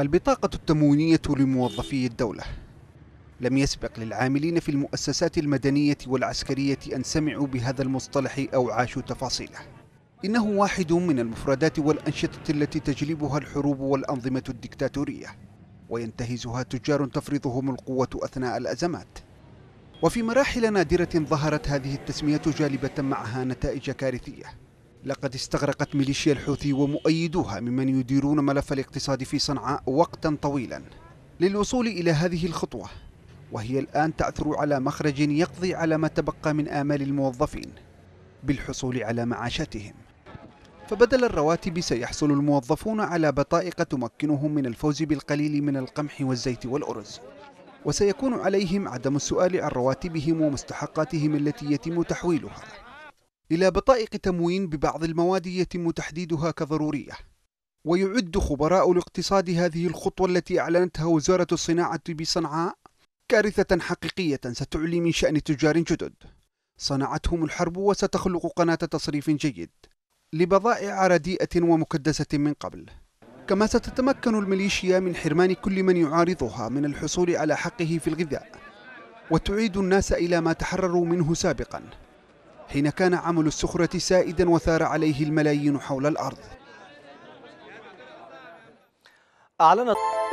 البطاقة التموينية لموظفي الدولة لم يسبق للعاملين في المؤسسات المدنية والعسكرية أن سمعوا بهذا المصطلح أو عاشوا تفاصيله إنه واحد من المفردات والأنشطة التي تجلبها الحروب والأنظمة الدكتاتورية وينتهزها تجار تفرضهم القوة أثناء الأزمات وفي مراحل نادرة ظهرت هذه التسمية جالبة معها نتائج كارثية لقد استغرقت ميليشيا الحوثي ومؤيدوها ممن يديرون ملف الاقتصاد في صنعاء وقتا طويلا للوصول إلى هذه الخطوة وهي الآن تعثر على مخرج يقضي على ما تبقى من آمال الموظفين بالحصول على معاشاتهم فبدل الرواتب سيحصل الموظفون على بطائق تمكنهم من الفوز بالقليل من القمح والزيت والأرز وسيكون عليهم عدم السؤال عن رواتبهم ومستحقاتهم التي يتم تحويلها إلى بطائق تموين ببعض المواد يتم تحديدها كضرورية ويعد خبراء الاقتصاد هذه الخطوة التي أعلنتها وزارة الصناعة بصنعاء كارثة حقيقية ستعلي من شأن تجار جدد صنعتهم الحرب وستخلق قناة تصريف جيد لبضائع رديئة ومكدسة من قبل كما ستتمكن الميليشيا من حرمان كل من يعارضها من الحصول على حقه في الغذاء وتعيد الناس إلى ما تحرروا منه سابقاً حين كان عمل السخرة سائدا وثار عليه الملايين حول الأرض أعلنت